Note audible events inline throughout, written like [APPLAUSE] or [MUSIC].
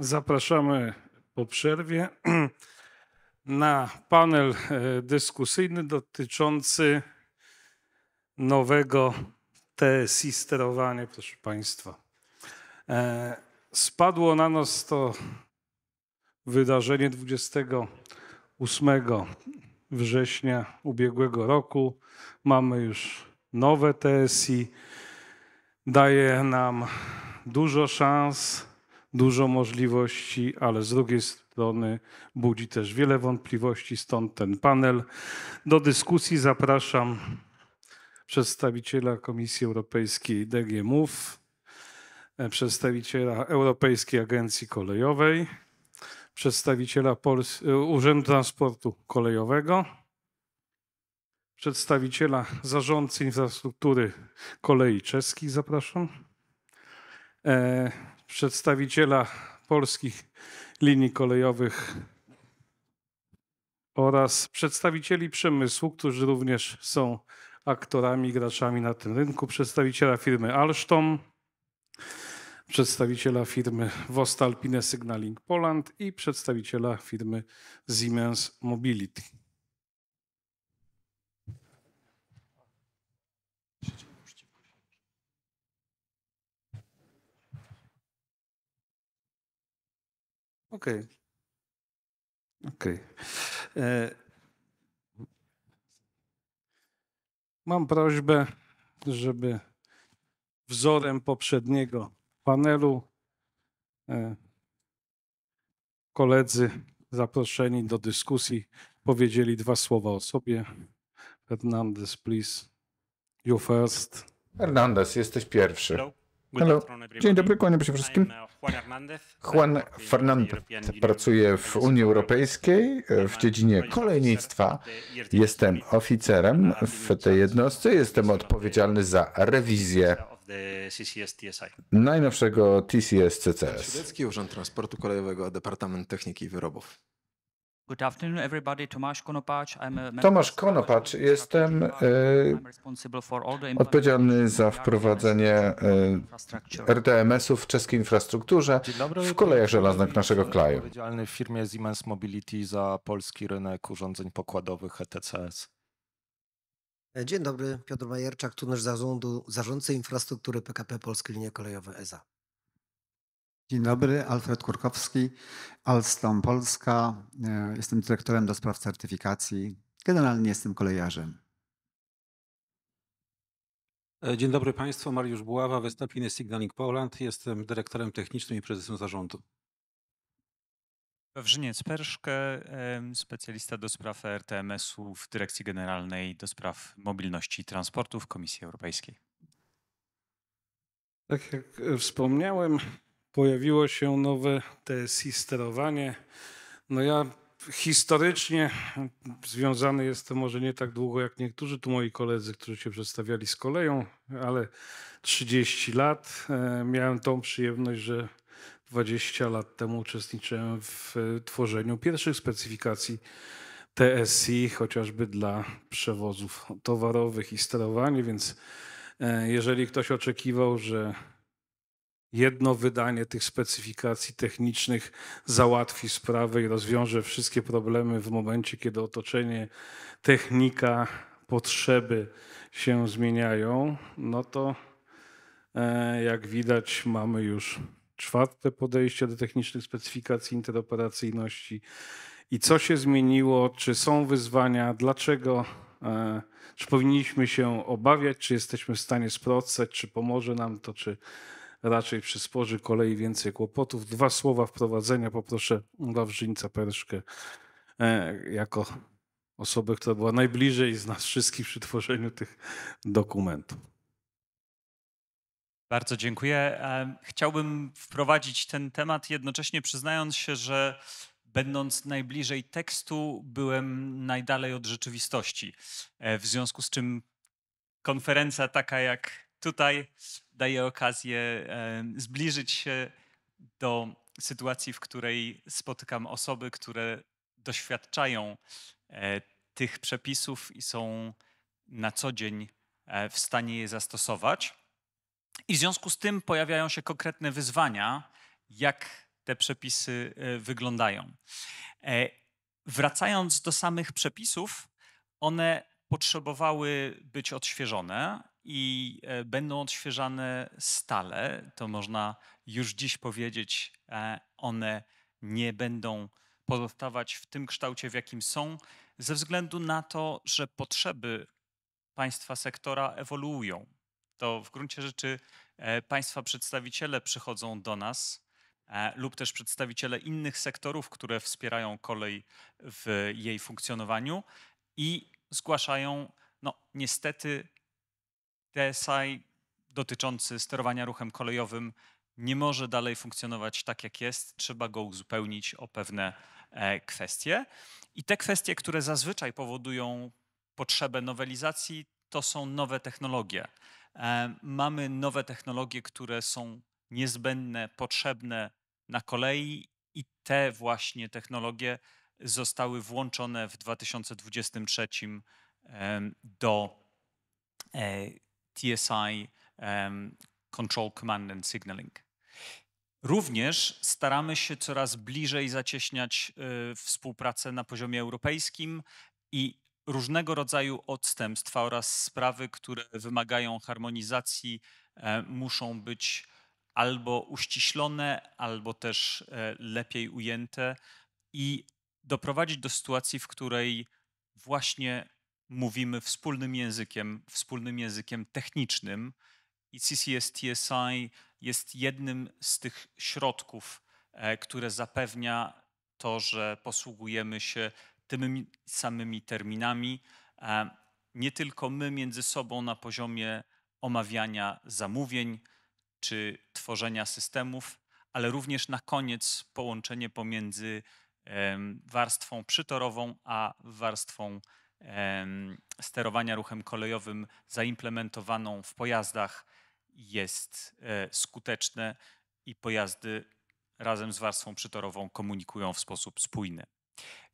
Zapraszamy po przerwie [CLEARS THROAT] na panel e, dyskusyjny dotyczący nowego TSI sterowania, proszę Państwa. E, spadło na nas to wydarzenie 28 września ubiegłego roku. Mamy już nowe TSI. Daje nam dużo szans dużo możliwości, ale z drugiej strony budzi też wiele wątpliwości, stąd ten panel. Do dyskusji zapraszam przedstawiciela Komisji Europejskiej DG MUF, e, przedstawiciela Europejskiej Agencji Kolejowej, przedstawiciela Pols e, Urzędu Transportu Kolejowego, przedstawiciela Zarządcy Infrastruktury Kolei Czeskich, zapraszam, e, przedstawiciela polskich linii kolejowych oraz przedstawicieli przemysłu, którzy również są aktorami, graczami na tym rynku, przedstawiciela firmy Alstom, przedstawiciela firmy Vostalpine Signaling Poland i przedstawiciela firmy Siemens Mobility. Okej. Okay. Okej. Okay. E, mam prośbę, żeby wzorem poprzedniego panelu e, koledzy zaproszeni do dyskusji powiedzieli dwa słowa o sobie. Fernandez, please. You first. Hernandez, jesteś pierwszy. Hello. Hello. Dzień dobry, kłaniam się wszystkim. Uh, Juan uh, Fernandez pracuje w Unii Europejskiej e, w dziedzinie kolejnictwa. Jestem oficerem um, w tej jednostce, jestem odpowiedzialny za rewizję najnowszego TCS-CCS. Szwedzki Urząd Transportu Kolejowego, Departament Techniki i Wyrobów. Good afternoon everybody. Tomasz Konopacz. Tomasz Konopacz. Jestem e, odpowiedzialny za wprowadzenie e, RDMS-u w czeskiej infrastrukturze w kolejach żelaznych naszego e, kraju. Odpowiedzialny w firmie Siemens Mobility za polski rynek urządzeń pokładowych ETCS. E, dzień dobry, Piotr Majerczak, tunerz zarządu, zarządcy infrastruktury PKP Polskie Linie Kolejowe EZA. Dzień dobry, Alfred Kurkowski, Alstom Polska. E, jestem dyrektorem do spraw certyfikacji. Generalnie jestem kolejarzem. E, dzień dobry Państwu, Mariusz Buława, Westapiny Signaling Poland. Jestem dyrektorem technicznym i prezesem zarządu. Wrzyniec Perszkę, specjalista do spraw RTMS-u w Dyrekcji Generalnej do spraw Mobilności i Transportu w Komisji Europejskiej. Tak jak e, wspomniałem, pojawiło się nowe TSI sterowanie. No ja historycznie związany jestem może nie tak długo jak niektórzy tu moi koledzy, którzy się przedstawiali z koleją, ale 30 lat. E, miałem tą przyjemność, że 20 lat temu uczestniczyłem w e, tworzeniu pierwszych specyfikacji TSI, chociażby dla przewozów towarowych i sterowanie, więc e, jeżeli ktoś oczekiwał, że Jedno wydanie tych specyfikacji technicznych załatwi sprawę i rozwiąże wszystkie problemy w momencie, kiedy otoczenie, technika, potrzeby się zmieniają. No to e, jak widać, mamy już czwarte podejście do technicznych specyfikacji interoperacyjności. I co się zmieniło? Czy są wyzwania? Dlaczego? E, czy powinniśmy się obawiać? Czy jesteśmy w stanie sprostać? Czy pomoże nam to? Czy raczej przysporzy kolei więcej kłopotów. Dwa słowa wprowadzenia poproszę Lawrzyńca Perszkę e, jako osobę, która była najbliżej z nas wszystkich przy tworzeniu tych dokumentów. Bardzo dziękuję. E, chciałbym wprowadzić ten temat, jednocześnie przyznając się, że będąc najbliżej tekstu, byłem najdalej od rzeczywistości. E, w związku z czym konferencja taka jak tutaj daje okazję zbliżyć się do sytuacji, w której spotykam osoby, które doświadczają e, tych przepisów i są na co dzień e, w stanie je zastosować. I w związku z tym pojawiają się konkretne wyzwania, jak te przepisy e, wyglądają. Wracając do samych przepisów, one potrzebowały być odświeżone i e, będą odświeżane stale, to można już dziś powiedzieć, e, one nie będą pozostawać w tym kształcie, w jakim są, ze względu na to, że potrzeby państwa sektora ewoluują. To w gruncie rzeczy e, państwa przedstawiciele przychodzą do nas lub też przedstawiciele innych sektorów, które wspierają kolej w jej funkcjonowaniu i zgłaszają, no niestety TSI dotyczący sterowania ruchem kolejowym nie może dalej funkcjonować tak, jak jest. Trzeba go uzupełnić o pewne e, kwestie. I te kwestie, które zazwyczaj powodują potrzebę nowelizacji, to są nowe technologie. E, mamy nowe technologie, które są niezbędne, potrzebne na kolei, i te właśnie technologie zostały włączone w 2023 do e, TSI um, Control Command and Signaling. Również staramy się coraz bliżej zacieśniać y, współpracę na poziomie europejskim i różnego rodzaju odstępstwa oraz sprawy, które wymagają harmonizacji, y, muszą być albo uściślone, albo też y, lepiej ujęte i doprowadzić do sytuacji, w której właśnie mówimy wspólnym językiem, wspólnym językiem technicznym i CCS TSI jest jednym z tych środków, e, które zapewnia to, że posługujemy się tymi samymi terminami, e, nie tylko my między sobą na poziomie omawiania zamówień czy tworzenia systemów, ale również na koniec połączenie pomiędzy warstwą przytorową a warstwą sterowania ruchem kolejowym zaimplementowaną w pojazdach jest e, skuteczne i pojazdy razem z warstwą przytorową komunikują w sposób spójny.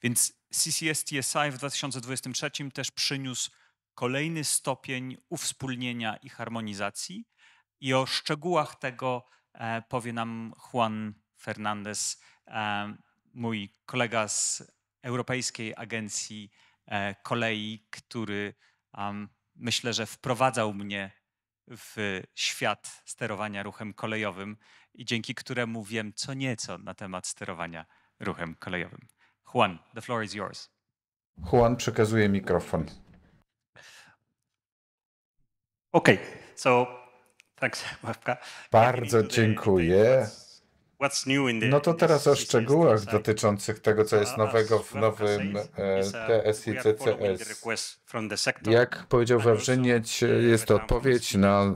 Więc CCS TSI w 2023 też przyniósł kolejny stopień uwspólnienia i harmonizacji i o szczegółach tego e, powie nam Juan Fernandez, e, mój kolega z Europejskiej Agencji E, kolei, który um, myślę, że wprowadzał mnie w świat sterowania ruchem kolejowym i dzięki któremu wiem co nieco na temat sterowania ruchem kolejowym. Juan, the floor is yours. Juan przekazuje mikrofon. okay. so thanks, tak, [LAUGHS] Bardzo dziękuję. No to teraz o szczegółach dotyczących tego, co jest nowego w nowym TSICCS. E, e, Jak powiedział Wawrzyniec, e, jest to odpowiedź na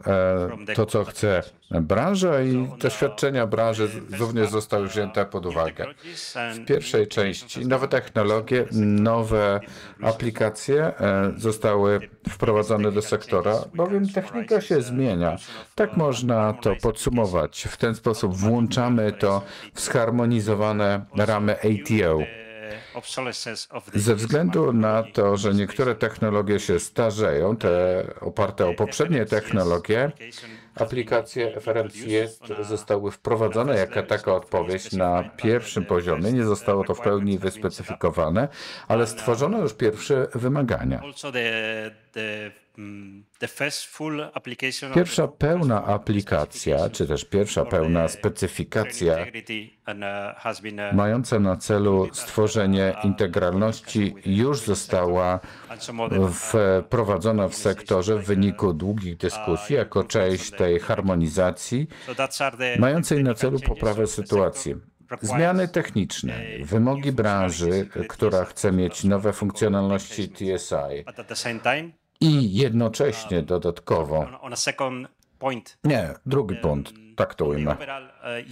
to, co chce branża i doświadczenia branży również zostały wzięte pod uwagę. W pierwszej części nowe technologie, nowe aplikacje zostały wprowadzone do sektora, bowiem technika się zmienia. Tak można to podsumować. W ten sposób włączamy to to zharmonizowane ramy ATO. Ze względu na to, że niektóre technologie się starzeją, te oparte o poprzednie technologie, aplikacje FRMCS zostały wprowadzone jako taka odpowiedź na pierwszym poziomie. Nie zostało to w pełni wyspecyfikowane, ale stworzono już pierwsze wymagania. Pierwsza pełna aplikacja, czy też pierwsza pełna specyfikacja uh, uh, mająca na celu stworzenie uh, integralności już została wprowadzona w sektorze w wyniku długich dyskusji jako część tej harmonizacji mającej na celu poprawę sytuacji. Zmiany techniczne, wymogi branży, która chce mieć nowe funkcjonalności TSI, i jednocześnie dodatkowo. Nie, drugi punkt, tak to ujmę. E,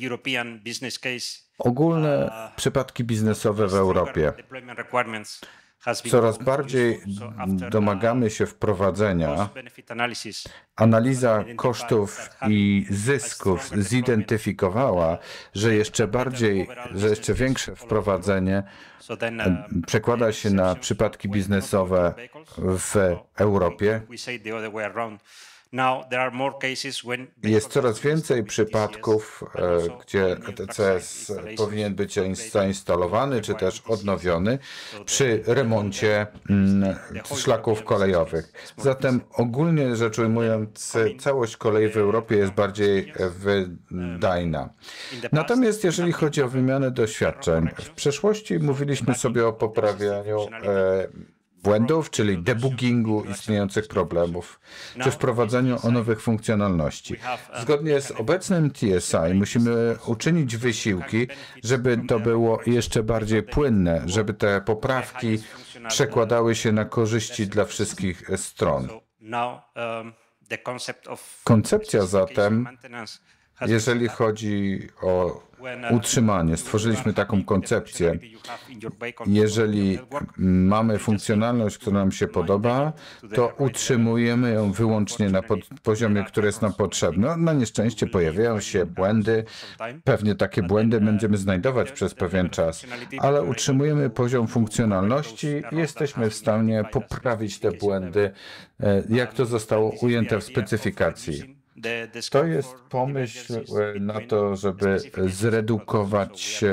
Ogólne e, przypadki biznesowe w Europie. Coraz bardziej uh, domagamy się wprowadzenia analiza kosztów i zysków zidentyfikowała, że jeszcze bardziej, że jeszcze większe wprowadzenie um, przekłada się na przypadki biznesowe w Europie. Jest coraz więcej przypadków, e, gdzie ETCS e powinien być zainstalowany czy też odnowiony przy remoncie mm, szlaków kolejowych. Zatem ogólnie rzecz ujmując, całość kolei w Europie jest bardziej um, wydajna. Natomiast jeżeli chodzi o wymianę doświadczeń, w przeszłości mówiliśmy sobie o poprawianiu błędów, czyli debugingu istniejących problemów, czy wprowadzeniu o nowych funkcjonalności. Zgodnie z obecnym TSI musimy uczynić wysiłki, żeby to było jeszcze bardziej płynne, żeby te poprawki przekładały się na korzyści dla wszystkich stron. Koncepcja zatem, jeżeli chodzi o utrzymanie. Stworzyliśmy taką koncepcję. Jeżeli mamy funkcjonalność, która nam się podoba, to utrzymujemy ją wyłącznie na poziomie, który jest nam potrzebny. No, na nieszczęście pojawiają się błędy. Pewnie takie błędy będziemy znajdować przez pewien czas, ale utrzymujemy poziom funkcjonalności i jesteśmy w stanie poprawić te błędy, e, jak to zostało ujęte w specyfikacji. To jest pomysł na to, żeby zredukować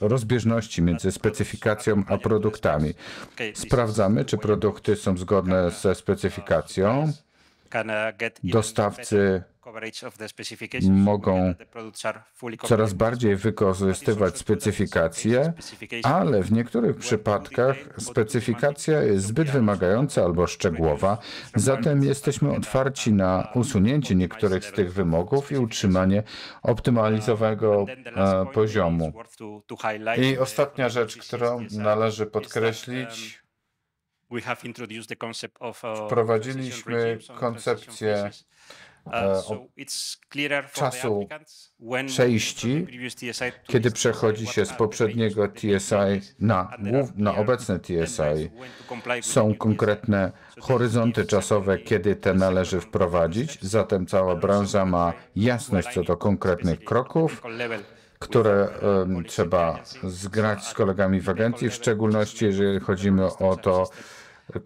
rozbieżności między specyfikacją a produktami. Sprawdzamy, czy produkty są zgodne ze specyfikacją. Dostawcy mogą coraz bardziej wykorzystywać specyfikacje, ale w niektórych przypadkach specyfikacja jest zbyt wymagająca albo szczegółowa, zatem jesteśmy otwarci na usunięcie niektórych z tych wymogów i utrzymanie optymalizowanego e, poziomu. I e, ostatnia rzecz, którą e, należy tak, podkreślić, wprowadziliśmy koncepcję E, e, czasu przejści, kiedy przechodzi się z poprzedniego TSI na, na obecne TSI. Są konkretne horyzonty czasowe, kiedy te należy wprowadzić, zatem cała branża ma jasność co do konkretnych kroków które um, trzeba zgrać z kolegami w agencji, w szczególności jeżeli chodzimy o to,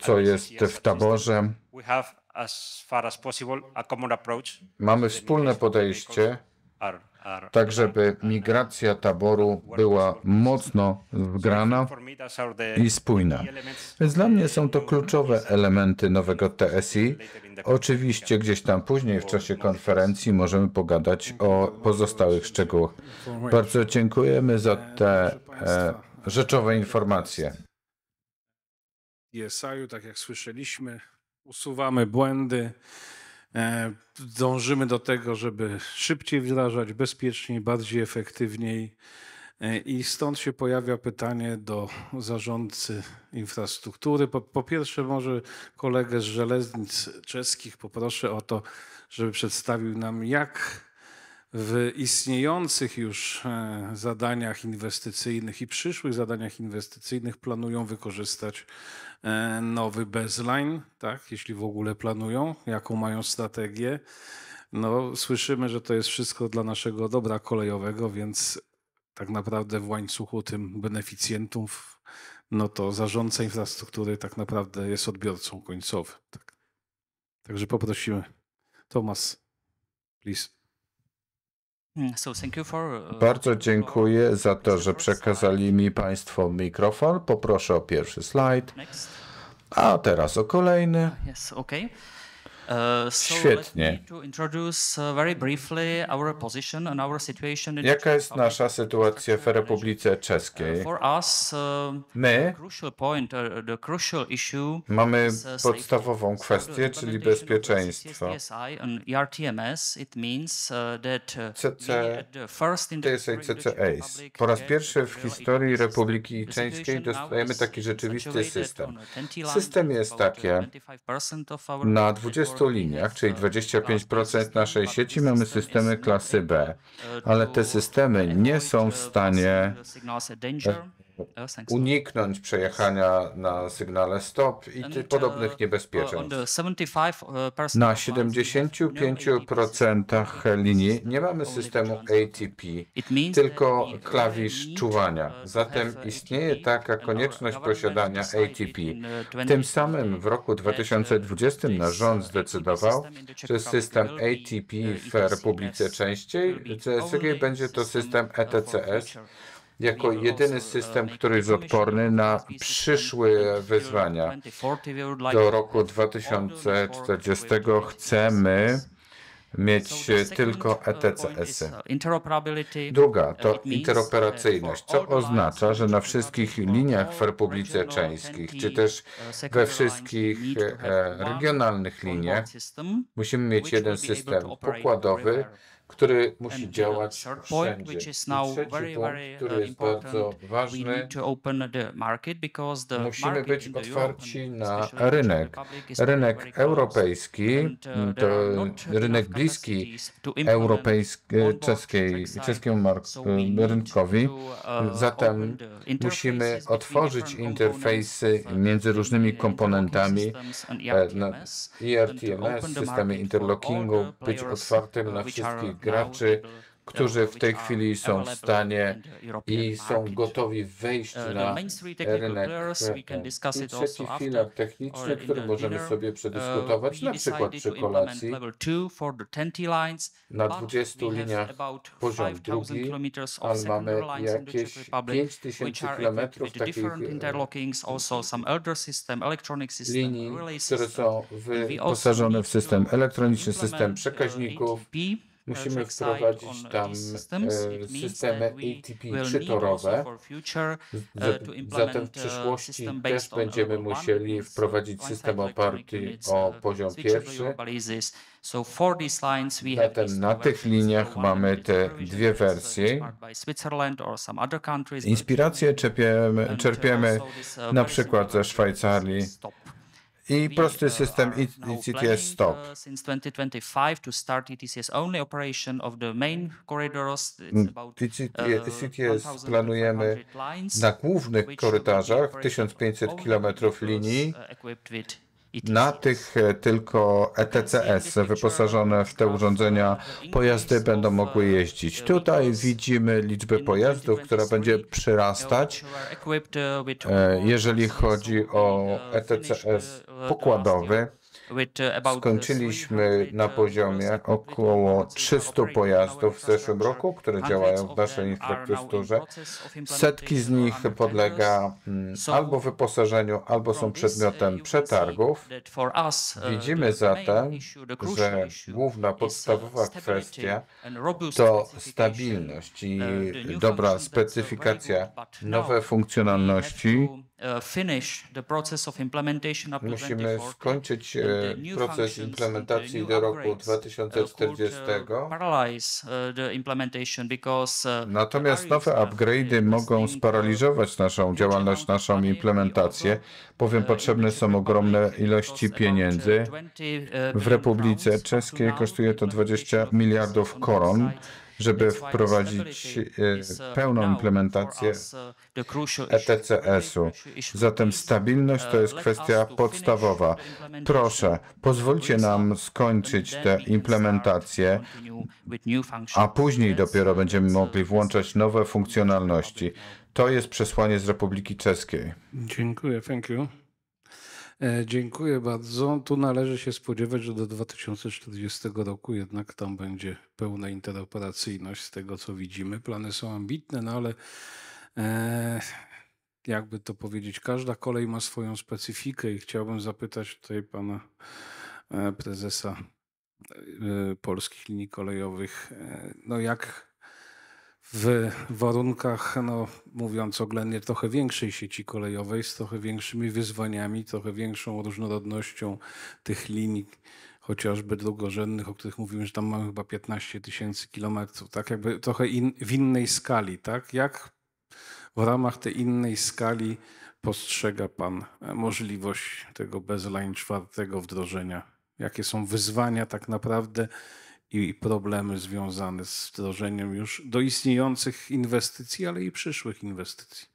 co jest w taborze. Mamy wspólne podejście, tak żeby migracja taboru była mocno wgrana i spójna. Więc dla mnie są to kluczowe elementy nowego TSI. Oczywiście gdzieś tam później w czasie konferencji możemy pogadać o pozostałych szczegółach. Bardzo dziękujemy za te e, rzeczowe informacje. TSI, tak jak słyszeliśmy, usuwamy błędy, e, dążymy do tego, żeby szybciej wdrażać, bezpieczniej, bardziej efektywniej. E, I stąd się pojawia pytanie do zarządcy infrastruktury. Po, po, pierwsze, może kolegę z żeleznic czeskich poproszę o to, żeby przedstawił nam, jak w istniejących już e, zadaniach inwestycyjnych i przyszłych zadaniach inwestycyjnych planują wykorzystać E, nowy baseline, tak? jeśli w ogóle planują, jaką mają strategię. No, słyszymy, że to jest wszystko dla naszego dobra kolejowego, więc tak naprawdę w łańcuchu tym beneficjentów, no to zarządca infrastruktury tak naprawdę jest odbiorcą końcowym. Tak. Także poprosimy. Tomas, please. Hmm. Uh, Bardzo dziękuję za to, że przekazali mi Państwo mikrofon. Poproszę o pierwszy slajd. A teraz o kolejny. Yes, okay. E, Świetnie. Jaka jest nasza sytuacja w Republice Czeskiej? E, e, My mamy podstawową kwestię, czyli bezpieczeństwo. TSA Po raz pierwszy w historii Republiki Czeskiej dostajemy taki rzeczywisty system. System jest taki. Na 20 100 liniach, czyli 25% naszej sieci mamy systemy klasy B, ale te systemy nie są w stanie uniknąć przejechania na sygnale stop i uh, podobnych niebezpieczeństw. Uh, na 75% linii nie mamy systemu ATP, tylko klawisz czuwania. Uh, Zatem istnieje taka konieczność posiadania ATP. Tym samym w roku 2020 nasz rząd zdecydował, że system ATP w Republice częściej, CSG będzie to system ETCS, jako jedyny system, który jest odporny na przyszłe wyzwania. Do roku 2040 chcemy mieć tylko ETCS-y. Druga to interoperacyjność, co oznacza, że na wszystkich liniach w Republice Czeskiej, czy też we wszystkich regionalnych liniach musimy mieć jeden system pokładowy, który musi uh, działać wszędzie. I trzeci punkt, który uh, jest bardzo ważny, musimy być otwarci na rynek. Rynek europejski, uh, to rynek bliski europejskiej, czeskiej, czeskiemu rynkowi, zatem musimy otworzyć interfejsy między różnymi komponentami ERTMS, e, e e systemy interlockingu, być otwartym na wszystkich graczy, którzy w tej chwili są w stanie i są gotowi wejść uh, na rynek. E, I trzeci filar techniczny, który możemy sobie uh, przedyskutować, na przykład przy kolacji, na 20 liniach poziom drugi, ale mamy jakieś 5000 km takich e, linii, które są wyposażone w system elektroniczny, system e, przekaźników, E, musimy wprowadzić tam e, systemy ATP e trzytorowe. Zatem w przyszłości też będziemy musieli wprowadzić system oparty o poziom pierwszy. Zatem na tych liniach mamy te dwie wersje. Inspiracje uh, czerpiemy, czerpiemy uh, na przykład ze Szwajcarii i prosty uh, system ETCS uh, uh, stop. ETCS e mm. e planujemy na głównych korytarzach 1500 km linii na tych e, tylko ETCS wyposażone w te urządzenia pojazdy będą mogły jeździć. Tutaj widzimy liczbę pojazdów, która będzie przyrastać, e, jeżeli chodzi o ETCS pokładowy. Uh, uh, Skończyliśmy uh, na poziomie około 300 pojazdów w zeszłym roku, które działają w naszej infrastrukturze. Setki z nich podlega mm, albo wyposażeniu, albo są przedmiotem przetargów. Widzimy zatem, że główna podstawowa kwestia to stabilność i dobra specyfikacja, nowe funkcjonalności. E, Musimy skończyć e, proces implementacji do roku 2040. E, Natomiast nowe upgrade'y mogą sparaliżować naszą działalność, naszą implementację, bowiem potrzebne są ogromne ilości pieniędzy. W Republice Czeskiej kosztuje to 20 miliardów koron żeby wprowadzić e, e, pełną implementację ETCS-u. E Zatem stabilność to jest kwestia podstawowa. Proszę, pozwólcie nam skończyć tę implementację, a później dopiero będziemy mogli włączać nowe funkcjonalności. To jest przesłanie z Republiki Czeskiej. Dziękuję, thank you. E, dziękuję bardzo. Tu należy się spodziewać, że do 2040 roku jednak tam będzie pełna interoperacyjność z tego, co widzimy. Plany są ambitne, no ale e, jakby to powiedzieć, każda kolej ma swoją specyfikę i chciałbym zapytać tutaj pana e, prezesa e, Polskich Linii Kolejowych, no jak w warunkach, no, mówiąc oględnie, trochę większej sieci kolejowej, z trochę większymi wyzwaniami, trochę większą różnorodnością tych linii, chociażby drugorzędnych, o których mówimy, że tam mamy chyba 15 tysięcy kilometrów, tak jakby trochę in, w innej skali, tak? Jak w ramach tej innej skali postrzega Pan e, możliwość tego bezline czwartego wdrożenia? Jakie są wyzwania tak naprawdę i problemy związane z wdrożeniem już do istniejących inwestycji, ale i przyszłych inwestycji?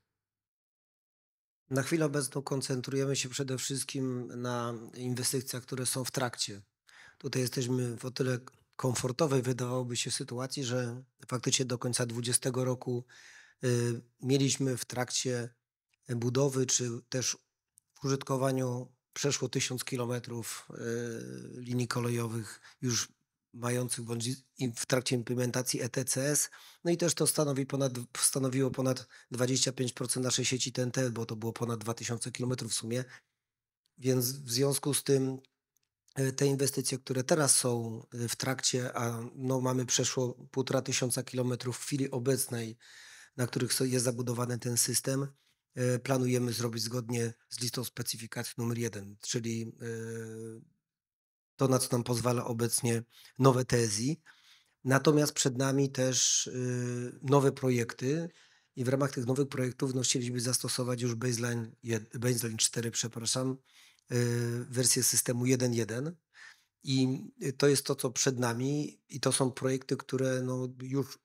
Na chwilę obecną koncentrujemy się przede wszystkim na inwestycjach, które są w trakcie. Tutaj jesteśmy w o tyle komfortowej, wydawałoby się, sytuacji, że faktycznie do końca 2020 roku y, mieliśmy w trakcie budowy czy też w użytkowaniu przeszło 1000 kilometrów y, linii kolejowych już mających bądź w trakcie implementacji ETCS. No i też to stanowi ponad, stanowiło ponad 25% naszej sieci TNT, bo to było ponad 2000 km w sumie. Więc w związku z tym e, te inwestycje, które teraz są e, w trakcie, a no mamy przeszło 1,5 tysiąca kilometrów w chwili obecnej, na których jest zabudowany ten system, e, planujemy zrobić zgodnie z listą specyfikacji numer jeden, czyli to, na co nam pozwala obecnie nowe tezji. Natomiast przed nami też y, nowe projekty i w ramach tych nowych projektów no, chcieliśmy zastosować już baseline, baseline 4, przepraszam, y, wersję systemu 1.1. I to jest to, co przed nami, i to są projekty, które no, już,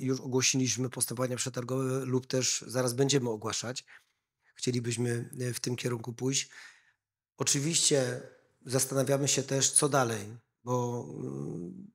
już ogłosiliśmy postępowania przetargowe lub też zaraz będziemy ogłaszać. Chcielibyśmy y, w tym kierunku pójść. Oczywiście zastanawiamy się też, co dalej, bo mm,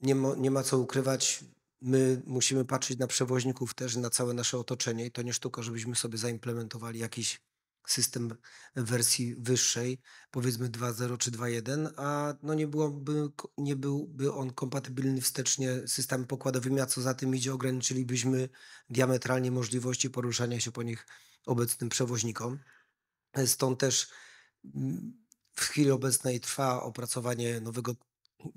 nie ma, nie ma co ukrywać, my musimy patrzeć na przewoźników też, na całe nasze otoczenie i to nie sztuka, żebyśmy sobie zaimplementowali jakiś system wersji wyższej, powiedzmy 2.0 czy 2.1, a no nie, byłoby, nie byłby on kompatybilny wstecznie z systemem pokładowymi, a co za tym idzie, ograniczylibyśmy diametralnie możliwości poruszania się po nich obecnym przewoźnikom. Stąd też mm, w chwili obecnej trwa opracowanie nowego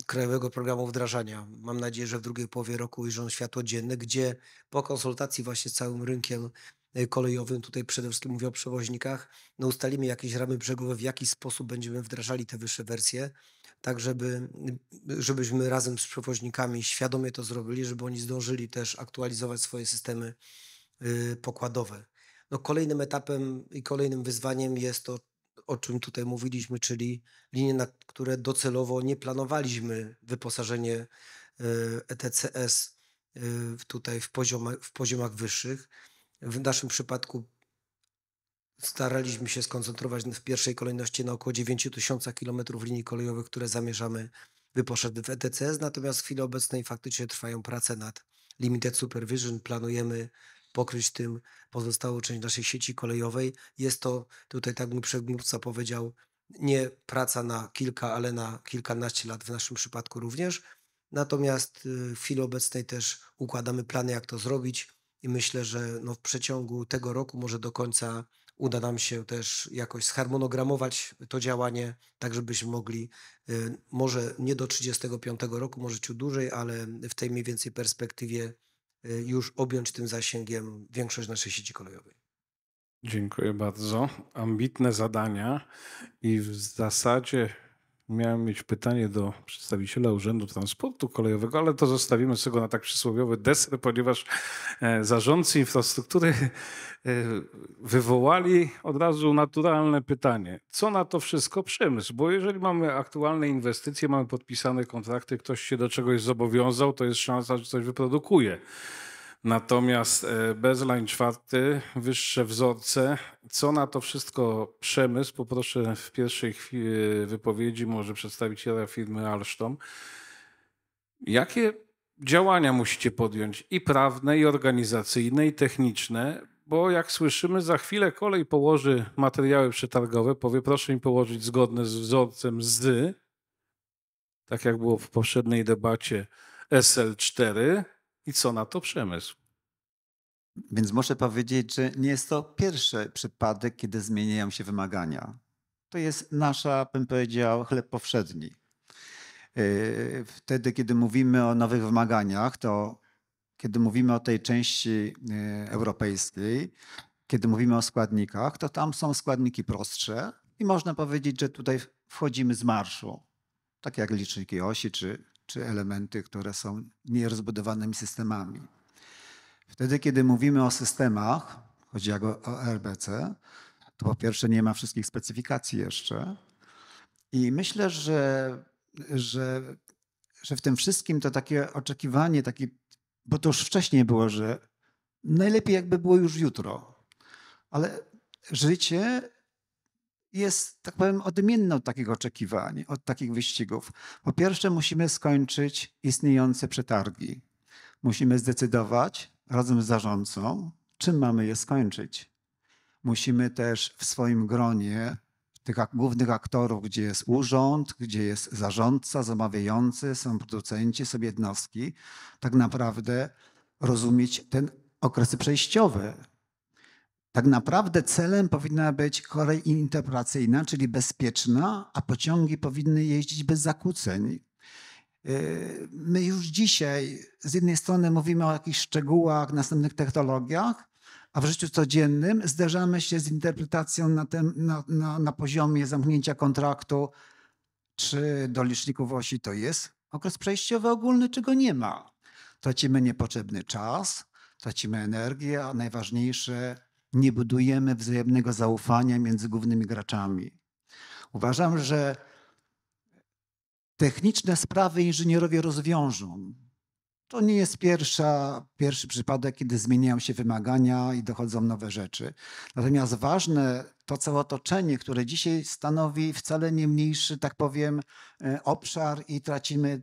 Krajowego Programu Wdrażania. Mam nadzieję, że w drugiej połowie roku ujrzą światło dzienne, gdzie po konsultacji właśnie z całym rynkiem e, kolejowym, tutaj przede wszystkim mówię o przewoźnikach, no ustalimy jakieś ramy brzegowe, w jaki sposób będziemy wdrażali te wyższe wersje, tak żeby, żebyśmy razem z przewoźnikami świadomie to zrobili, żeby oni zdążyli też aktualizować swoje systemy e, pokładowe. No kolejnym etapem i kolejnym wyzwaniem jest to, o czym tutaj mówiliśmy, czyli linie, na które docelowo nie planowaliśmy wyposażenie ETCS e e, tutaj w poziomach, w poziomach wyższych. W naszym przypadku staraliśmy się skoncentrować w pierwszej kolejności na około 9000 km linii kolejowych, które zamierzamy wyposażyć w ETCS, natomiast w chwili obecnej faktycznie trwają prace nad Limited Supervision. Planujemy pokryć tym pozostałą część naszej sieci kolejowej. Jest to, tutaj tak mój przedmówca powiedział, nie praca na kilka, ale na kilkanaście lat w naszym przypadku również. Natomiast y, w chwili obecnej też układamy plany, jak to zrobić i myślę, że no w przeciągu tego roku, może do końca, uda nam się też jakoś zharmonogramować to działanie, tak żebyśmy mogli, y, może nie do 35 roku, może ciut dłużej, ale w tej mniej więcej perspektywie Y, już objąć tym zasięgiem większość naszej sieci kolejowej. Dziękuję bardzo. Ambitne zadania i w zasadzie miałem mieć pytanie do przedstawiciela Urzędu Transportu Kolejowego, ale to zostawimy sobie na tak przysłowiowy deser, ponieważ e, zarządcy infrastruktury e, wywołali od razu naturalne pytanie. Co na to wszystko przemysł? Bo jeżeli mamy aktualne inwestycje, mamy podpisane kontrakty, ktoś się do czegoś zobowiązał, to jest szansa, że coś wyprodukuje. Natomiast e, bezline czwarty, wyższe wzorce. Co na to wszystko przemysł? Poproszę w pierwszej e, wypowiedzi może przedstawiciela firmy Alstom. Jakie działania musicie podjąć i prawne, i organizacyjne, i techniczne, bo jak słyszymy, za chwilę kolej położy materiały przetargowe, powie proszę mi położyć zgodne z wzorcem z, tak jak było w poprzedniej debacie SL4, i co na to przemysł? Więc muszę powiedzieć, że nie jest to pierwszy przypadek, kiedy zmieniają się wymagania. To jest nasza, bym powiedział, chleb powszedni. Yy, wtedy, kiedy mówimy o nowych wymaganiach, to kiedy mówimy o tej części yy, europejskiej, kiedy mówimy o składnikach, to tam są składniki prostsze i można powiedzieć, że tutaj wchodzimy z marszu, tak jak liczniki osi czy czy elementy, które są nierozbudowanymi systemami. Wtedy, kiedy mówimy o systemach, chodzi jak o RBC, to po pierwsze nie ma wszystkich specyfikacji jeszcze. I myślę, że, że, że w tym wszystkim to takie oczekiwanie, taki, bo to już wcześniej było, że najlepiej jakby było już jutro. Ale życie jest, tak powiem, odmienną od takich oczekiwań, od takich wyścigów. Po pierwsze, musimy skończyć istniejące przetargi. Musimy zdecydować razem z zarządcą, czym mamy je skończyć. Musimy też w swoim gronie tych głównych aktorów, gdzie jest urząd, gdzie jest zarządca, zamawiający, są producenci, są jednostki, tak naprawdę rozumieć ten okresy przejściowe, tak naprawdę celem powinna być kolej interoperacyjna, czyli bezpieczna, a pociągi powinny jeździć bez zakłóceń. Yy, my już dzisiaj z jednej strony mówimy o jakichś szczegółach, następnych technologiach, a w życiu codziennym zderzamy się z interpretacją na, tym na, na, na poziomie zamknięcia kontraktu, czy do liczników osi to jest okres przejściowy ogólny, czy go nie ma. Tracimy niepotrzebny czas, tracimy energię, a najważniejsze nie budujemy wzajemnego zaufania między głównymi graczami. Uważam, że techniczne sprawy inżynierowie rozwiążą. To nie jest pierwsza, pierwszy przypadek, kiedy zmieniają się wymagania i dochodzą nowe rzeczy. Natomiast ważne to całe otoczenie, które dzisiaj stanowi wcale nie mniejszy, tak powiem, e, obszar i tracimy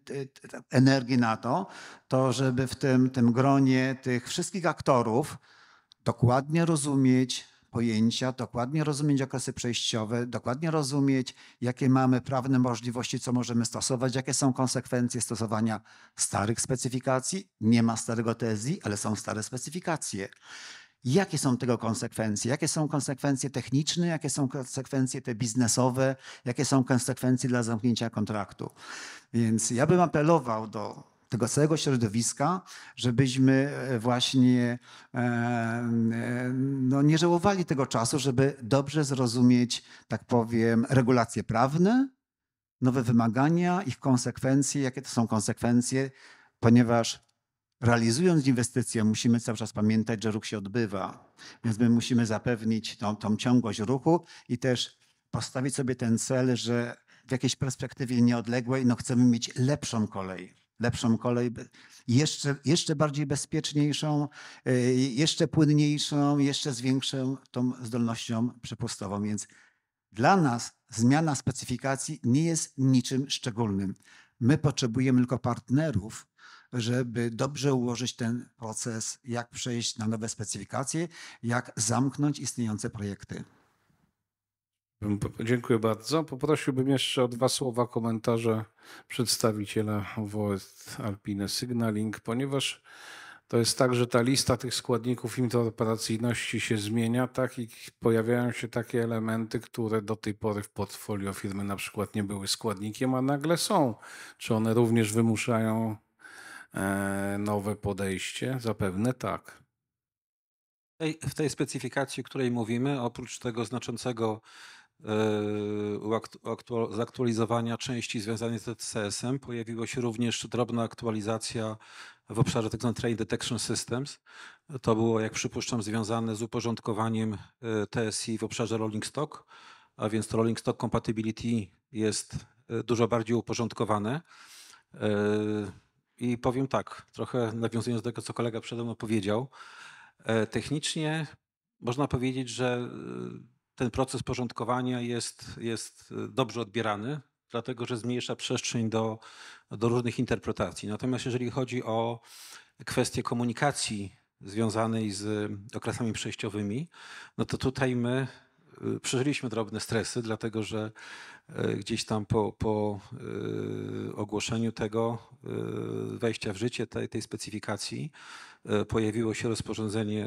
e, energię na to, to żeby w tym, tym gronie tych wszystkich aktorów, dokładnie rozumieć pojęcia, dokładnie rozumieć okresy przejściowe, dokładnie rozumieć, jakie mamy prawne możliwości, co możemy stosować, jakie są konsekwencje stosowania starych specyfikacji. Nie ma starego tezji, ale są stare specyfikacje. Jakie są tego konsekwencje? Jakie są konsekwencje techniczne, jakie są konsekwencje te biznesowe, jakie są konsekwencje dla zamknięcia kontraktu? Więc ja bym apelował do tego całego środowiska, żebyśmy e, właśnie e, e, no, nie żałowali tego czasu, żeby dobrze zrozumieć, tak powiem, regulacje prawne, nowe wymagania, ich konsekwencje, jakie to są konsekwencje, ponieważ realizując inwestycje, musimy cały czas pamiętać, że ruch się odbywa, więc my musimy zapewnić tą, tą ciągłość ruchu i też postawić sobie ten cel, że w jakiejś perspektywie nieodległej no, chcemy mieć lepszą kolej lepszą kolej, jeszcze, jeszcze bardziej bezpieczniejszą, y, jeszcze płynniejszą, jeszcze z większą tą zdolnością przepustową. Więc dla nas zmiana specyfikacji nie jest niczym szczególnym. My potrzebujemy tylko partnerów, żeby dobrze ułożyć ten proces, jak przejść na nowe specyfikacje, jak zamknąć istniejące projekty. Dziękuję bardzo. Poprosiłbym jeszcze o dwa słowa komentarze przedstawiciela WOET Alpine Signaling, ponieważ to jest tak, że ta lista tych składników interoperacyjności się zmienia, tak i pojawiają się takie elementy, które do tej pory w portfolio firmy na przykład nie były składnikiem, a nagle są. Czy one również wymuszają e, nowe podejście? Zapewne tak. W tej specyfikacji, o której mówimy, oprócz tego znaczącego E, zaktualizowania części związanych z CSM pojawiła się również drobna aktualizacja w obszarze tzw. Tak train Detection Systems. To było, jak przypuszczam, związane z uporządkowaniem e, TSI w obszarze Rolling Stock, a więc to Rolling Stock Compatibility jest e, dużo bardziej uporządkowane. I powiem tak, trochę nawiązując do tego, co kolega przede mną powiedział, technicznie można powiedzieć, że ten proces porządkowania jest, jest y, dobrze odbierany, dlatego że zmniejsza przestrzeń do, do różnych interpretacji. Natomiast jeżeli chodzi o kwestię komunikacji związanej z okresami przejściowymi, no to tutaj my y, przeżyliśmy drobne stresy, dlatego że y, gdzieś tam po, po ogłoszeniu tego wejścia w życie tej, tej specyfikacji pojawiło się rozporządzenie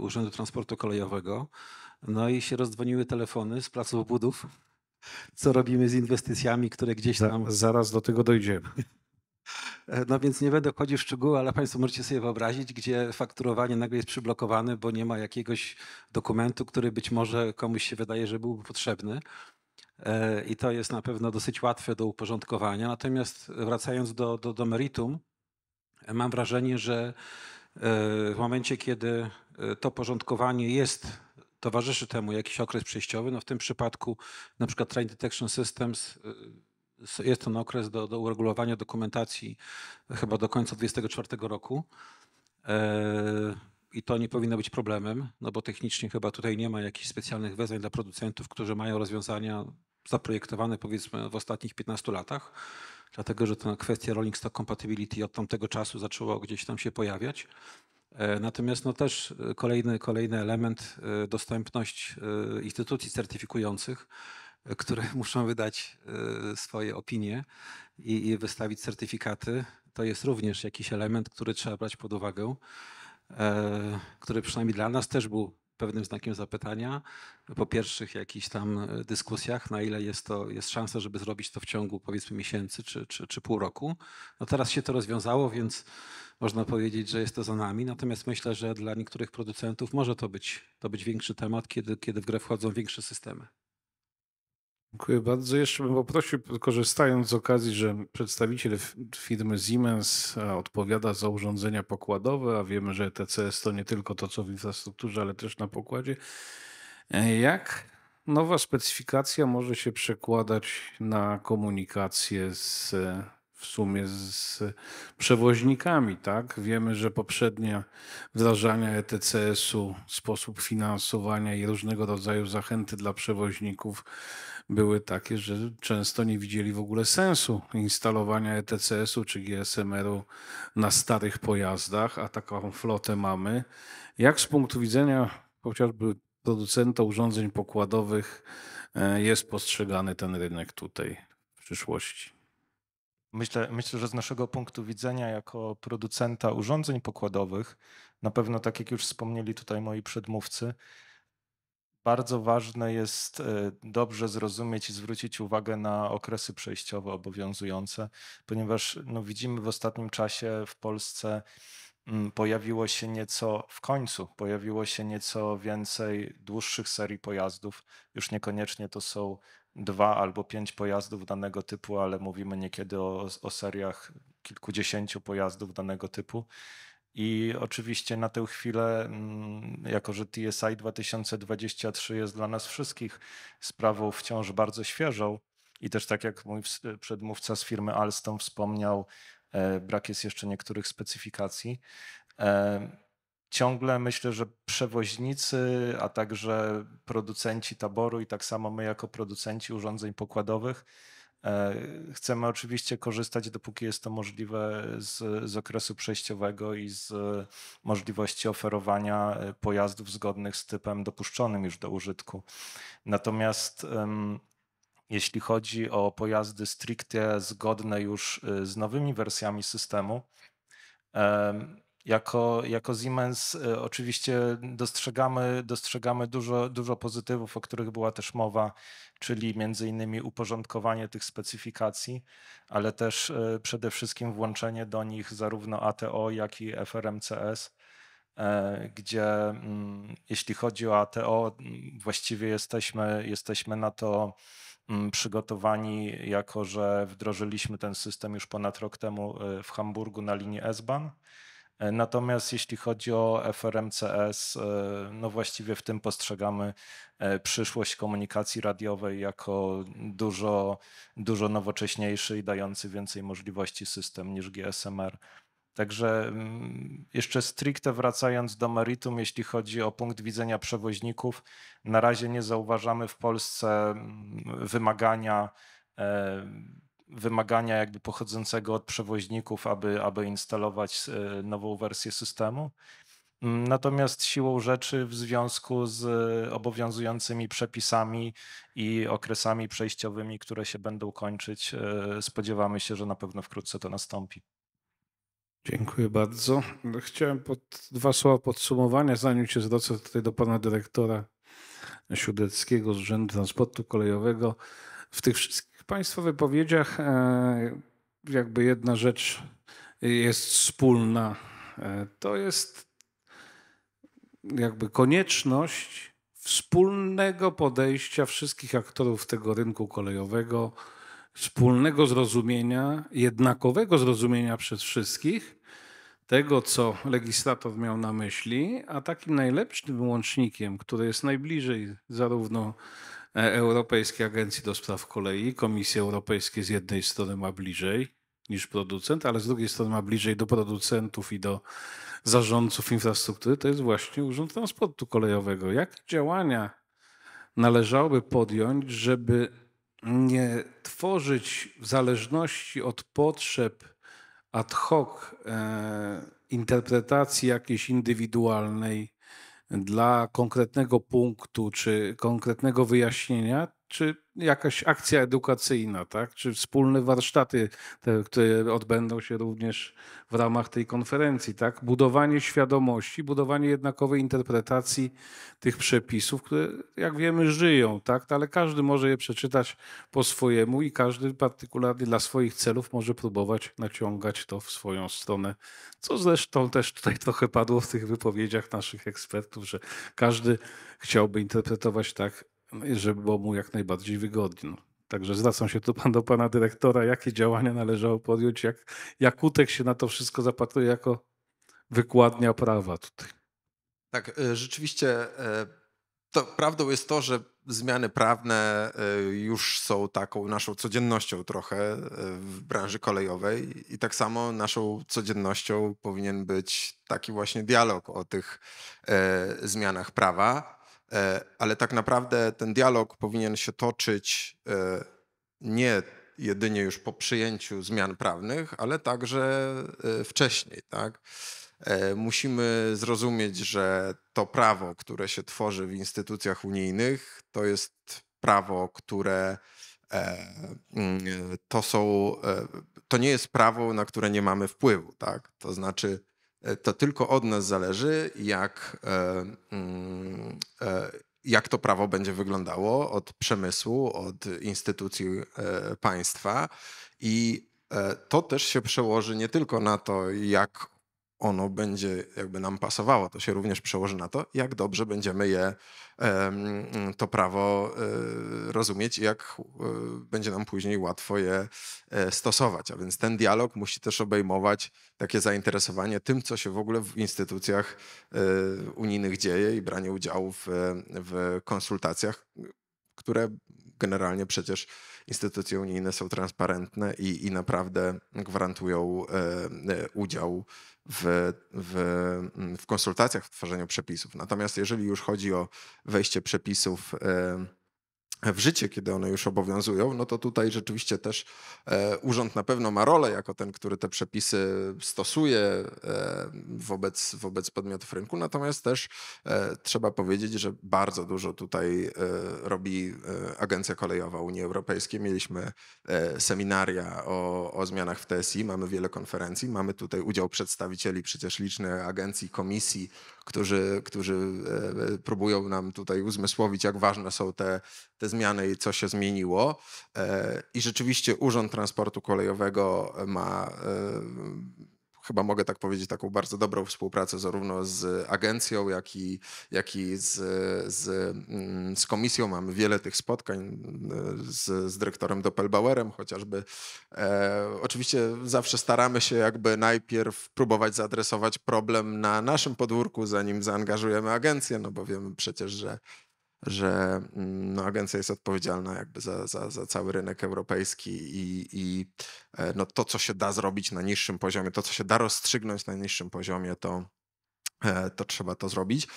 Urzędu Transportu Kolejowego, no i się rozdzwoniły telefony z placów budów, co robimy z inwestycjami, które gdzieś tam... Za, zaraz do tego dojdziemy. E, no więc nie będę chodził w szczegóły, ale Państwo możecie sobie wyobrazić, gdzie fakturowanie nagle jest przyblokowane, bo nie ma jakiegoś dokumentu, który być może komuś się wydaje, że byłby potrzebny. E, I to jest na pewno dosyć łatwe do uporządkowania. Natomiast wracając do, do, do meritum, e, mam wrażenie, że w momencie, kiedy to porządkowanie jest towarzyszy temu jakiś okres przejściowy. No w tym przypadku na przykład Train Detection Systems y, jest ten okres do, do uregulowania dokumentacji chyba do końca 2024 roku. E, I to nie powinno być problemem, no bo technicznie chyba tutaj nie ma jakichś specjalnych wezwań dla producentów, którzy mają rozwiązania zaprojektowane powiedzmy w ostatnich 15 latach, dlatego że ta kwestia Rolling Stock Compatibility od tamtego czasu zaczęła gdzieś tam się pojawiać. E, natomiast no też e, kolejny, kolejny element e, dostępność instytucji certyfikujących, które [LAUGHS] muszą wydać swoje opinie i, i wystawić certyfikaty. To jest również jakiś element, który trzeba brać pod uwagę, który przynajmniej dla nas też był pewnym znakiem zapytania po pierwszych jakichś tam e, dyskusjach, na ile jest to jest szansa, żeby zrobić to w ciągu powiedzmy miesięcy czy, czy, czy pół roku. No teraz się to rozwiązało, więc można powiedzieć, że jest to za nami. Natomiast myślę, że dla niektórych producentów może to być, to być większy temat, kiedy, kiedy w grę wchodzą większe systemy. Dziękuję bardzo. Jeszcze bym poprosił, korzystając z okazji, że przedstawiciel firmy Siemens e, odpowiada za urządzenia pokładowe, a wiemy, że e TCS to nie tylko to, co w infrastrukturze, ale też na pokładzie. E, jak nowa specyfikacja może się przekładać na komunikację z, w sumie z przewoźnikami, tak? Wiemy, że poprzednie wdrażania ETCS-u, sposób finansowania i różnego rodzaju zachęty dla przewoźników były takie, że często nie widzieli w ogóle sensu instalowania ETCS-u czy GSMR-u na starych pojazdach, a taką flotę mamy. Jak z punktu widzenia chociażby producenta urządzeń pokładowych e, jest postrzegany ten rynek tutaj w przyszłości? Myślę, myślę, że z naszego punktu widzenia, jako producenta urządzeń pokładowych, na pewno, tak jak już wspomnieli tutaj moi przedmówcy, bardzo ważne jest e, dobrze zrozumieć i zwrócić uwagę na okresy przejściowe obowiązujące, ponieważ no, widzimy w ostatnim czasie w Polsce mm, pojawiło się nieco w końcu, pojawiło się nieco więcej dłuższych serii pojazdów. Już niekoniecznie to są dwa albo pięć pojazdów danego typu, ale mówimy niekiedy o, o seriach kilkudziesięciu pojazdów danego typu. I oczywiście na tę chwilę, mm, jako że TSI 2023 jest dla nas wszystkich sprawą wciąż bardzo świeżą, i też tak jak mój przedmówca z firmy Alstom wspomniał, e, brak jest jeszcze niektórych specyfikacji. E, ciągle myślę, że przewoźnicy, a także producenci taboru i tak samo my jako producenci urządzeń pokładowych E, chcemy oczywiście korzystać, dopóki jest to możliwe, z, z okresu przejściowego i z e, możliwości oferowania e, pojazdów zgodnych z typem dopuszczonym już do użytku. Natomiast jeśli chodzi o pojazdy stricte zgodne już z nowymi wersjami systemu, jako, jako Siemens e, oczywiście dostrzegamy, dostrzegamy dużo, dużo pozytywów, o których była też mowa, czyli między innymi uporządkowanie tych specyfikacji, ale też e, przede wszystkim włączenie do nich zarówno ATO, jak i FRMCS e, gdzie mm, jeśli chodzi o ATO, właściwie jesteśmy, jesteśmy na to mm, przygotowani, jako że wdrożyliśmy ten system już ponad rok temu w Hamburgu na linii S-Bahn. E, natomiast jeśli chodzi o FRMCS, e, no właściwie w tym postrzegamy e, przyszłość komunikacji radiowej jako dużo, dużo nowocześniejszy i dający więcej możliwości system niż GSMR. Także mm, jeszcze stricte wracając do meritum, jeśli chodzi o punkt widzenia przewoźników, na razie nie zauważamy w Polsce mm, wymagania wymagania jakby pochodzącego od przewoźników, aby, aby instalować e, nową wersję systemu. Mm, natomiast siłą rzeczy w związku z e, obowiązującymi przepisami i okresami przejściowymi, które się będą kończyć, e, spodziewamy się, że na pewno wkrótce to nastąpi. Dziękuję bardzo. Chciałem pod, dwa słowa podsumowania, zanim się zwrócę tutaj do pana dyrektora Siudeckiego z Urzędu Transportu Kolejowego. W tych wszystkich Państwa wypowiedziach e, jakby jedna rzecz jest wspólna. E, to jest jakby konieczność wspólnego podejścia wszystkich aktorów tego rynku kolejowego, wspólnego zrozumienia, jednakowego zrozumienia przez wszystkich tego, co legislator miał na myśli, a takim najlepszym łącznikiem, który jest najbliżej zarówno E, Europejskiej Agencji do Spraw Kolei. Komisje Europejskie z jednej strony ma bliżej niż producent, ale z drugiej strony ma bliżej do producentów i do zarządców infrastruktury. To jest właśnie Urząd Transportu Kolejowego. Jakie działania należałoby podjąć, żeby nie tworzyć w zależności od potrzeb ad hoc e, interpretacji jakiejś indywidualnej dla konkretnego punktu czy konkretnego wyjaśnienia, czy jakaś akcja edukacyjna, tak? czy wspólne warsztaty, te, które odbędą się również w ramach tej konferencji. Tak? Budowanie świadomości, budowanie jednakowej interpretacji tych przepisów, które jak wiemy żyją, tak? No, ale każdy może je przeczytać po swojemu i każdy partykularnie dla swoich celów może próbować naciągać to w swoją stronę, co zresztą też tutaj trochę padło w tych wypowiedziach naszych ekspertów, że każdy chciałby interpretować tak, żeby było mu jak najbardziej wygodnie. No. Także zwracam się tu pan do pana dyrektora, jakie działania należało podjąć, jak kutek się na to wszystko zapatruje jako wykładnia prawa tutaj. Tak, e, rzeczywiście e, to prawdą jest to, że zmiany prawne e, już są taką naszą codziennością trochę w branży kolejowej i tak samo naszą codziennością powinien być taki właśnie dialog o tych zmianach prawa. E, ale tak naprawdę ten dialog powinien się toczyć e, nie jedynie już po przyjęciu zmian prawnych, ale także e, wcześniej, tak? Musimy zrozumieć, że to prawo, które się tworzy w instytucjach unijnych, to jest prawo, które mm, to są, to nie jest prawo, na które nie mamy wpływu, tak? To znaczy E, to tylko od nas zależy, jak, e, mm, e, jak to prawo będzie wyglądało od przemysłu, od instytucji państwa. I to też się przełoży nie tylko na to, jak ono będzie jakby nam pasowało. To się również przełoży na to, jak dobrze będziemy je, to prawo e, rozumieć i jak e, będzie nam później łatwo je e, stosować. A więc ten dialog musi też obejmować takie zainteresowanie tym, co się w ogóle w instytucjach unijnych dzieje i branie udziału w, w konsultacjach, które generalnie przecież instytucje unijne są transparentne i, i naprawdę gwarantują udział w, w, mm, w konsultacjach w tworzeniu przepisów. Natomiast jeżeli już chodzi o wejście przepisów, w życie, kiedy one już obowiązują, no to tutaj rzeczywiście też e, urząd na pewno ma rolę jako ten, który te przepisy stosuje e, wobec, wobec podmiotów rynku, natomiast też e, trzeba powiedzieć, że bardzo dużo tutaj robi Agencja Kolejowa Unii Europejskiej. Mieliśmy seminaria o, o zmianach w TSI, mamy wiele konferencji, mamy tutaj udział przedstawicieli przecież licznych agencji, komisji, którzy, którzy próbują nam tutaj uzmysłowić, jak ważne są te, te zmiany i co się zmieniło. E, I rzeczywiście Urząd Transportu Kolejowego e, ma e, chyba mogę tak powiedzieć, taką bardzo dobrą współpracę zarówno z agencją, jak i, jak i z, z, mm, z komisją. Mamy wiele tych spotkań z, z dyrektorem Doppelbauerem chociażby. oczywiście zawsze staramy się jakby najpierw próbować zaadresować problem na naszym podwórku, zanim zaangażujemy agencję, no bo wiemy przecież, że że mm, no, agencja jest odpowiedzialna jakby za, za, za cały rynek europejski i, i e, no, to, co się da zrobić na niższym poziomie, to, co się da rozstrzygnąć na niższym poziomie, to, e, to trzeba to zrobić.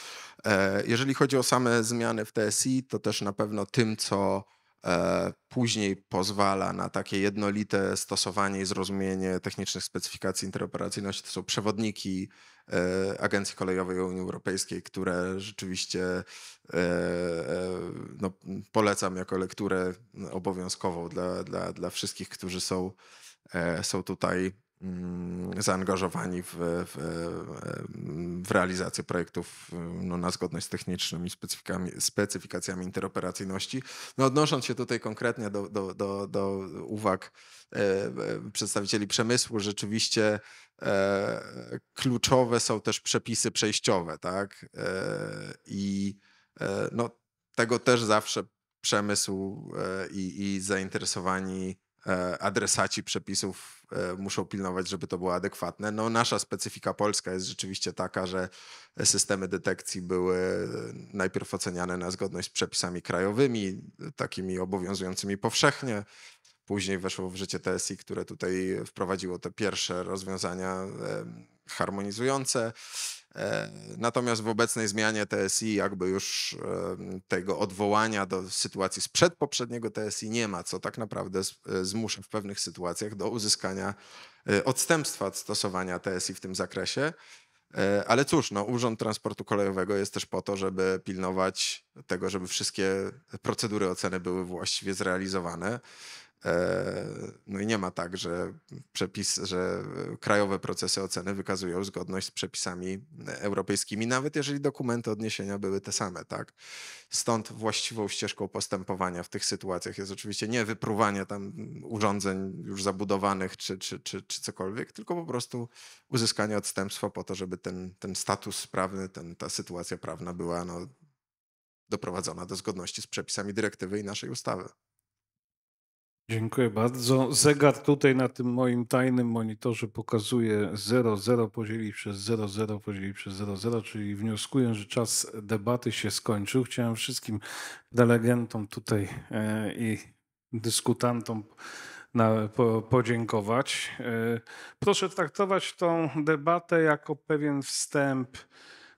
E, jeżeli chodzi o same zmiany w TSI, to też na pewno tym, co E, później pozwala na takie jednolite stosowanie i zrozumienie technicznych specyfikacji interoperacyjności. To są przewodniki e, Agencji Kolejowej Unii Europejskiej, które rzeczywiście e, no, polecam jako lekturę obowiązkową dla, dla, dla wszystkich, którzy są, są tutaj Mm, zaangażowani w, w, w, realizację projektów no, na zgodność z technicznymi specyfikami, specyfikacjami interoperacyjności. No, odnosząc się tutaj konkretnie do, do, do, do uwag e, e, przedstawicieli przemysłu, rzeczywiście e, kluczowe są też przepisy przejściowe, tak? I no, tego też zawsze przemysł i, i zainteresowani E, adresaci przepisów e, muszą pilnować, żeby to było adekwatne. No, nasza specyfika polska jest rzeczywiście taka, że systemy detekcji były najpierw oceniane na zgodność z przepisami krajowymi, takimi obowiązującymi powszechnie. Później weszło w życie TSI, które tutaj wprowadziło te pierwsze rozwiązania e, harmonizujące. E, natomiast w obecnej zmianie TSI jakby już tego odwołania do sytuacji sprzed poprzedniego TSI nie ma, co tak naprawdę e, zmusza w pewnych sytuacjach do uzyskania e, odstępstwa od stosowania TSI w tym zakresie. Ale cóż, no, Urząd Transportu Kolejowego jest też po to, żeby pilnować tego, żeby wszystkie procedury oceny były właściwie zrealizowane. E, no i nie ma tak, że, przepis, że e, krajowe procesy oceny wykazują zgodność z przepisami europejskimi, nawet jeżeli dokumenty odniesienia były te same, tak? Stąd właściwą ścieżką postępowania w tych sytuacjach jest oczywiście nie wypruwanie tam urządzeń już zabudowanych czy, czy, czy, czy cokolwiek, tylko po prostu uzyskanie odstępstwa po to, żeby ten, ten status prawny, ten, ta sytuacja prawna była no, doprowadzona do zgodności z przepisami dyrektywy i naszej ustawy. Dziękuję bardzo. Zegar tutaj na tym moim tajnym monitorze pokazuje 00 podzielić przez 00 podzielić przez 00, czyli wnioskuję, że czas debaty się skończył. Chciałem wszystkim delegentom tutaj e, i dyskutantom na, po, podziękować. E, proszę traktować tą debatę jako pewien wstęp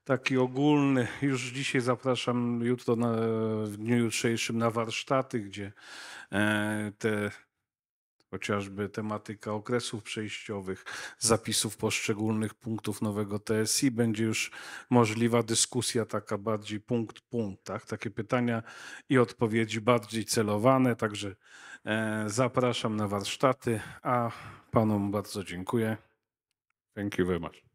taki ogólny. Już dzisiaj zapraszam jutro, na, w dniu jutrzejszym na warsztaty, gdzie e, te chociażby tematyka okresów przejściowych, zapisów poszczególnych punktów nowego TSI, będzie już możliwa dyskusja taka bardziej punkt punkt, tak? takie pytania i odpowiedzi bardziej celowane, także e, zapraszam na warsztaty, a panom bardzo dziękuję. Thank you very much.